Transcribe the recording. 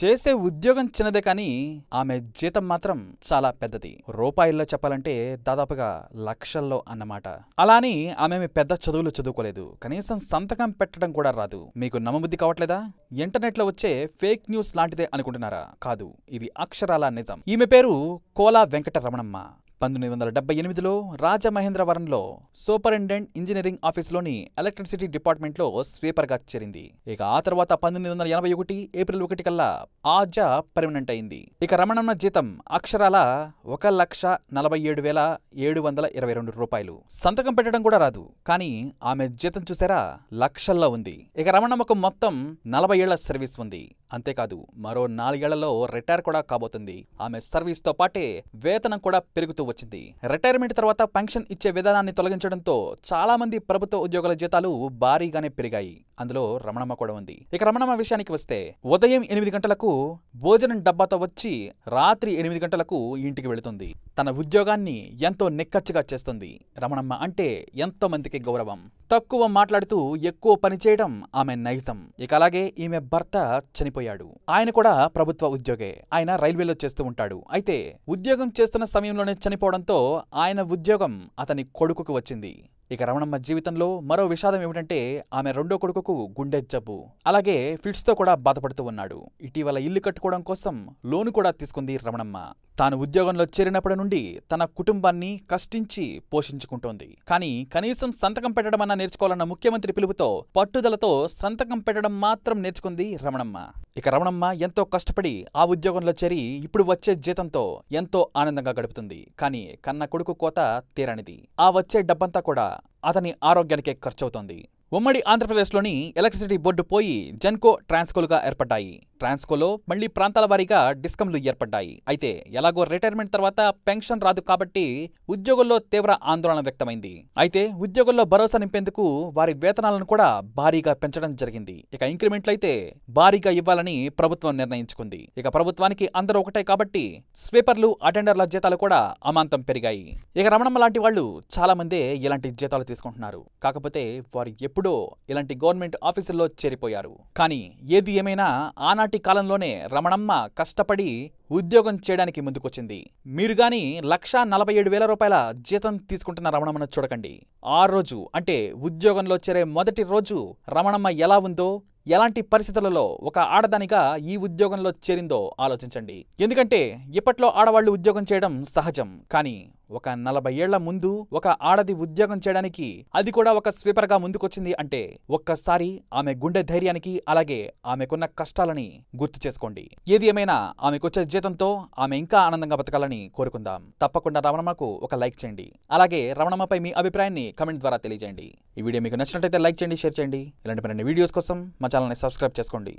చేసే ఉద్యోగం చిన్నదే కానీ ఆమె జీతం మాత్రం చాలా పెద్దది రూపాయల్లో చెప్పాలంటే దాదాపుగా లక్షల్లో అన్నమాట అలాని ఆమె పెద్ద చదువులు చదువుకోలేదు కనీసం సంతకం పెట్టడం కూడా రాదు మీకు నమ్మబుద్ధి కావట్లేదా ఇంటర్నెట్ లో వచ్చే ఫేక్ న్యూస్ లాంటిదే అనుకుంటున్నారా కాదు ఇది అక్షరాల నిజం ఈమె పేరు కోలా వెంకట రమణమ్మ పంతొమ్మిది వందల డెబ్బై ఎనిమిదిలో రాజమహేంద్రవరంలో సూపరింటెండెంట్ ఇంజనీరింగ్ ఆఫీస్లోని ఎలక్ట్రిసిటీ డిపార్ట్మెంట్లో స్వీపర్గా చేరింది ఇక ఆ తర్వాత పంతొమ్మిది వందల ఎనభై ఒకటి ఏప్రిల్ ఒకటి కల్లా ఆజా పర్మనెంట్ అయింది ఇక రమణమ్మ జీతం అక్షరాల ఒక లక్ష నలభై ఏడు వేల ఏడు వందల ఇరవై రెండు రూపాయలు సంతకం పెట్టడం కూడా రాదు కానీ ఆమె జీతం చూసారా లక్షల్లో ఉంది ఇక రమణమ్మకు మొత్తం నలభై ఏళ్ల సర్వీస్ ఉంది అంతేకాదు మరో నాలుగేళ్లలో రిటైర్ కూడా కాబోతుంది ఆమె సర్వీస్తో పాటే వేతనం కూడా పెరుగుతూ వచ్చింది రిటైర్మెంట్ తర్వాత పెన్షన్ ఇచ్చే విధానాన్ని తొలగించడంతో చాలామంది ప్రభుత్వ ఉద్యోగుల జీతాలు భారీగానే పెరిగాయి అందులో రమణమ్మ కూడా ఉంది ఇక రమణమ్మ విషయానికి వస్తే ఉదయం ఎనిమిది గంటలకు భోజనం డబ్బాతో వచ్చి రాత్రి ఎనిమిది గంటలకు ఇంటికి వెళుతుంది తన ఉద్యోగాన్ని ఎంతో నిక్కచ్చిగా చేస్తుంది రమణమ్మ అంటే ఎంతో మందికి గౌరవం తక్కువ మాట్లాడుతూ ఎక్కువ పనిచేయడం ఆమె నైజం ఇక అలాగే ఈమె భర్త చనిపోయాడు ఆయన కూడా ప్రభుత్వ ఉద్యోగే ఆయన రైల్వేలో చేస్తూ ఉంటాడు అయితే ఉద్యోగం చేస్తున్న సమయంలోనే చనిపోవడంతో ఆయన ఉద్యోగం అతని కొడుకుకు వచ్చింది ఇక రమణమ్మ జీవితంలో మరో విషాదం ఏమిటంటే ఆమె రెండో కొడుకుకు గుండె జబ్బు అలాగే ఫిట్స్తో కూడా బాధపడుతూ ఉన్నాడు ఇటీవల ఇల్లు కట్టుకోవడం కోసం లోను కూడా తీసుకుంది రమణమ్మ తాను ఉద్యోగంలో చేరినప్పటి నుండి తన కుటుంబాన్ని కష్టించి పోషించుకుంటోంది కానీ కనీసం సంతకం పెట్టడమన్నా నేర్చుకోవాలన్న ముఖ్యమంత్రి పిలుపుతో పట్టుదలతో సంతకం పెట్టడం మాత్రం నేర్చుకుంది రమణమ్మ ఇక రమణమ్మ ఎంతో కష్టపడి ఆ ఉద్యోగంలో చేరి ఇప్పుడు వచ్చే జీతంతో ఎంతో ఆనందంగా గడుపుతుంది కానీ కన్న కొడుకు కోత తీరనిది ఆ వచ్చే డబ్బంతా కూడా అతని ఆరోగ్యానికే ఖర్చవుతోంది ఉమ్మడి ఆంధ్రప్రదేశ్లోని ఎలక్ట్రిసిటీ బోర్డు పోయి జెన్కో ట్రాన్స్కోలుగా ఏర్పడ్డాయి ట్రాన్స్కోలో మళ్లీ ప్రాంతాల వారీగా డిస్కంలు ఏర్పడ్డాయి అయితే ఎలాగో రిటైర్మెంట్ తర్వాత పెన్షన్ రాదు కాబట్టి ఉద్యోగుల్లో తీవ్ర ఆందోళన వ్యక్తమైంది అయితే ఉద్యోగుల్లో భరోసా నింపేందుకు వారి వేతనాలను కూడా భారీగా పెంచడం జరిగింది ఇక ఇంక్రిమెంట్లు అయితే భారీగా ఇవ్వాలని ప్రభుత్వం నిర్ణయించుకుంది ఇక ప్రభుత్వానికి అందరూ ఒకటే కాబట్టి స్వీపర్లు అటెండర్ల జీతాలు కూడా అమాంతం పెరిగాయి ఇక రమణమ్మ లాంటి వాళ్ళు చాలా మందే ఇలాంటి జీతాలు తీసుకుంటున్నారు కాకపోతే వారు ఎప్పుడో ఇలాంటి గవర్నమెంట్ ఆఫీసుల్లో చేరిపోయారు కానీ ఏది ఏమైనా ఆనాటి కాలంలోనే రమణమ్మ కష్టపడి ఉద్యోగం చేయడానికి ముందుకొచ్చింది మీరు గాని లక్షా నలభై ఏడు వేల రూపాయల జీతం తీసుకుంటున్న రమణమ్మను చూడకండి ఆ రోజు అంటే ఉద్యోగంలో చేరే మొదటి రోజు రమణమ్మ ఎలా ఉందో ఎలాంటి పరిస్థితులలో ఒక ఆడదానిగా ఈ ఉద్యోగంలో చేరిందో ఆలోచించండి ఎందుకంటే ఇప్పట్లో ఆడవాళ్లు ఉద్యోగం చేయడం సహజం కానీ ఒక నలభై ఏళ్ల ముందు ఒక ఆడది ఉద్యోగం చేయడానికి అది కూడా ఒక స్వీపర్గా ముందుకొచ్చింది అంటే ఒక్కసారి ఆమె గుండె ధైర్యానికి అలాగే ఆమెకున్న కష్టాలని గుర్తు చేసుకోండి ఏది ఏమైనా ఆమెకొచ్చే జీతంతో ఆమె ఇంకా ఆనందంగా బతకాలని కోరుకుందాం తప్పకుండా రమణమ్మకు ఒక లైక్ చేయండి అలాగే రమణమ్మపై మీ అభిప్రాయాన్ని కమెంట్ ద్వారా తెలియజేయండి ఈ వీడియో మీకు నచ్చినట్లయితే లైక్ చేయండి షేర్ చేయండి ఇలాంటి మరిన్ని వీడియోస్ కోసం మా ఛానల్ని సబ్స్క్రైబ్ చేసుకోండి